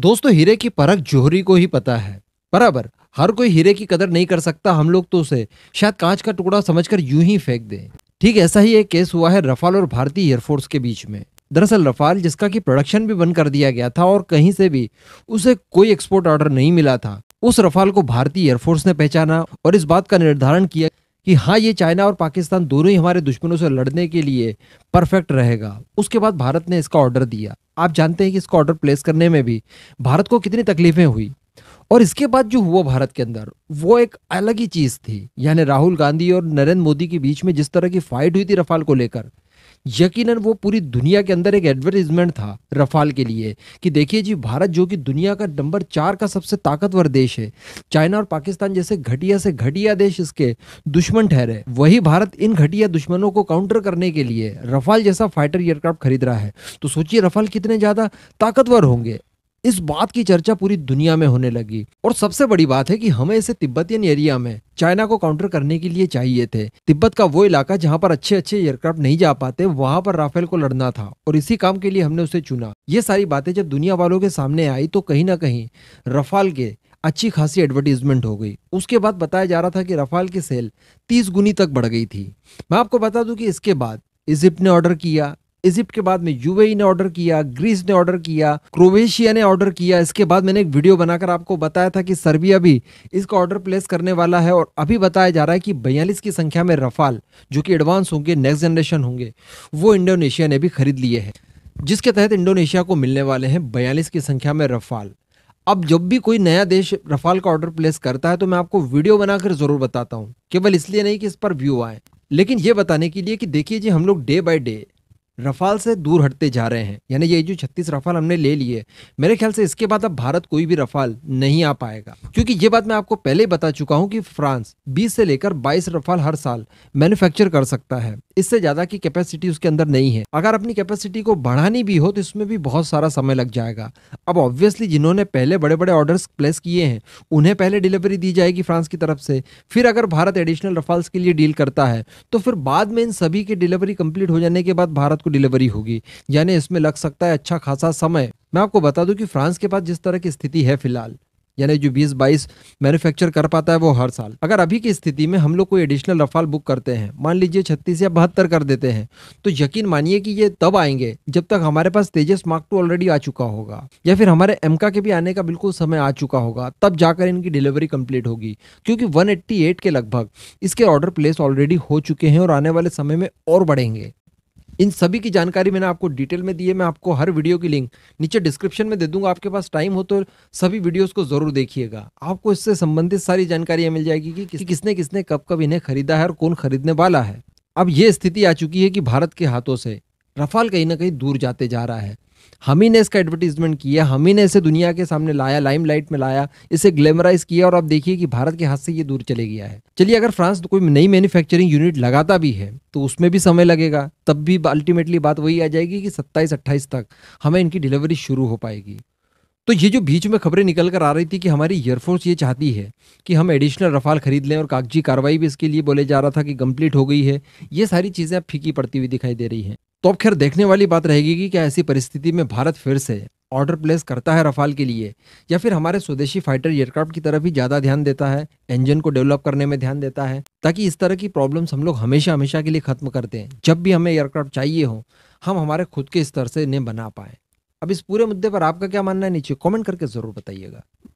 दोस्तों हीरे की परख जोहरी को ही पता है बराबर हर कोई हीरे की कदर नहीं कर सकता हम लोग तो उसे शायद कांच का टुकड़ा समझकर यूं ही फेंक दें ठीक ऐसा ही एक केस हुआ है रफाल और भारतीय एयरफोर्स के बीच में दरअसल रफाल जिसका कि प्रोडक्शन भी बंद कर दिया गया था और कहीं से भी उसे कोई एक्सपोर्ट ऑर्डर नहीं मिला था उस रफाल को भारतीय एयरफोर्स ने पहचाना और इस बात का निर्धारण किया कि हाँ ये चाइना और पाकिस्तान दोनों ही हमारे दुश्मनों से लड़ने के लिए परफेक्ट रहेगा उसके बाद भारत ने इसका ऑर्डर दिया आप जानते हैं कि इसका ऑर्डर प्लेस करने में भी भारत को कितनी तकलीफें हुई और इसके बाद जो हुआ भारत के अंदर वो एक अलग ही चीज़ थी यानी राहुल गांधी और नरेंद्र मोदी के बीच में जिस तरह की फाइट हुई थी रफाल को लेकर यकीनन वो पूरी दुनिया के अंदर एक एडवर्टीजमेंट था रफाल के लिए कि देखिए जी भारत जो कि दुनिया का नंबर चार का सबसे ताकतवर देश है चाइना और पाकिस्तान जैसे घटिया से घटिया देश इसके दुश्मन ठहरे वही भारत इन घटिया दुश्मनों को काउंटर करने के लिए रफाल जैसा फाइटर एयरक्राफ्ट खरीद रहा है तो सोचिए रफाल कितने ज्यादा ताकतवर होंगे इस बात की चर्चा पूरी दुनिया में होने लगी और सबसे बड़ी बात है कि हमें इसे तिब्बतियन एरिया में चाइना को काउंटर करने के लिए चाहिए थे तिब्बत का वो इलाका जहां पर अच्छे अच्छे एयरक्राफ्ट नहीं जा पाते वहां पर राफेल को लड़ना था और इसी काम के लिए हमने उसे चुना ये सारी बातें जब दुनिया वालों के सामने आई तो कहीं ना कहीं रफाल के अच्छी खासी एडवर्टीजमेंट हो गई उसके बाद बताया जा रहा था कि रफाल की सेल तीस गुनी तक बढ़ गई थी मैं आपको बता दूं कि इसके बाद इजिप्ट ने ऑर्डर किया इजिप्ट के बाद में यूएई ने ऑर्डर किया ग्रीस ने ऑर्डर किया क्रोएशिया ने ऑर्डर किया इसके बाद मैंने एक वीडियो बनाकर आपको बताया था कि सर्बिया भी इसका ऑर्डर प्लेस करने वाला है और अभी बताया जा रहा है कि बयालीस की संख्या में रफाल जो कि एडवांस होंगे नेक्स्ट जनरेशन होंगे वो इंडोनेशिया ने भी खरीद लिए हैं जिसके तहत इंडोनेशिया को मिलने वाले हैं बयालीस की संख्या में रफाल अब जब भी कोई नया देश रफाल का ऑर्डर प्लेस करता है तो मैं आपको वीडियो बनाकर जरूर बताता हूँ केवल इसलिए नहीं कि इस पर व्यू आए लेकिन ये बताने के लिए कि देखिए जी हम लोग डे बाय डे रफाल से दूर हटते जा रहे हैं यानी ये जो छत्तीस रफाल हमने ले लिए मेरे ख्याल से इसके बाद अब भारत कोई भी रफाल नहीं आ पाएगा क्योंकि ये बात मैं आपको पहले बता चुका हूँ कि फ्रांस 20 से लेकर 22 रफाल हर साल मैन्युफैक्चर कर सकता है इससे ज्यादा की कैपेसिटी उसके अंदर नहीं है अगर अपनी कैपेसिटी को बढ़ानी भी हो तो इसमें भी बहुत सारा समय लग जाएगा अब ऑब्वियसली जिन्होंने पहले बड़े बड़े ऑर्डर्स प्लेस किए हैं उन्हें पहले डिलीवरी दी जाएगी फ्रांस की तरफ से फिर अगर भारत एडिशनल रफाल्स के लिए डील करता है तो फिर बाद में इन सभी की डिलीवरी कंप्लीट हो जाने के बाद भारत को डिलीवरी होगी यानी इसमें लग सकता है अच्छा खासा समय मैं आपको बता दूं कि फ्रांस के पास जिस तरह की स्थिति है फिलहाल यानी जो बीस बाईस मैन्युफैक्चर कर पाता है वो हर साल अगर अभी की स्थिति में हम लोग कोई एडिशनल रफाल बुक करते हैं मान लीजिए छत्तीस या बहत्तर कर देते हैं तो यकीन मानिए कि ये तब आएंगे जब तक हमारे पास तेजस मार्क टू ऑलरेडी आ चुका होगा या फिर हमारे एमका के भी आने का बिल्कुल समय आ चुका होगा तब जाकर इनकी डिलीवरी कंप्लीट होगी क्योंकि वन के लगभग इसके ऑर्डर प्लेस ऑलरेडी हो चुके हैं और आने वाले समय में और बढ़ेंगे इन सभी की जानकारी मैंने आपको डिटेल में दी है मैं आपको हर वीडियो की लिंक नीचे डिस्क्रिप्शन में दे दूंगा आपके पास टाइम हो तो सभी वीडियोस को जरूर देखिएगा आपको इससे संबंधित सारी जानकारियां मिल जाएगी कि, कि किसने किसने कब कब इन्हें खरीदा है और कौन खरीदने वाला है अब ये स्थिति आ चुकी है कि भारत के हाथों से रफाल कहीं ना कहीं दूर जाते जा रहा है हम ही ने इसका एडवर्टीजमेंट किया हम ही ने इसे दुनिया के सामने लाया लाइमलाइट में लाया इसे ग्लैमराइज किया और आप देखिए कि भारत के हाथ से ये दूर चले गया है चलिए अगर फ्रांस कोई नई मैन्युफैक्चरिंग यूनिट लगाता भी है तो उसमें भी समय लगेगा तब भी अल्टीमेटली बात वही आ जाएगी कि सत्ताईस अट्ठाईस तक हमें इनकी डिलीवरी शुरू हो पाएगी तो ये जो बीच में खबरें निकल कर आ रही थी कि हमारी एयरफोर्स ये चाहती है कि हम एडिशनल रफाल खरीद लें और कागजी कार्रवाई भी इसके लिए बोले जा रहा था कि कंप्लीट हो गई है ये सारी चीज़ें अब फीकी पड़ती हुई दिखाई दे रही हैं तो अब खैर देखने वाली बात रहेगी कि क्या ऐसी परिस्थिति में भारत फिर से ऑर्डर प्लेस करता है रफाल के लिए या फिर हमारे स्वदेशी फाइटर एयरक्राफ्ट की तरफ ही ज़्यादा ध्यान देता है इंजन को डेवलप करने में ध्यान देता है ताकि इस तरह की प्रॉब्लम्स हम लोग हमेशा हमेशा के लिए ख़त्म करते हैं जब भी हमें एयरक्राफ्ट चाहिए हो हम हमारे खुद के स्तर से इन्हें बना पाए अब इस पूरे मुद्दे पर आपका क्या मानना है नीचे कमेंट करके ज़रूर बताइएगा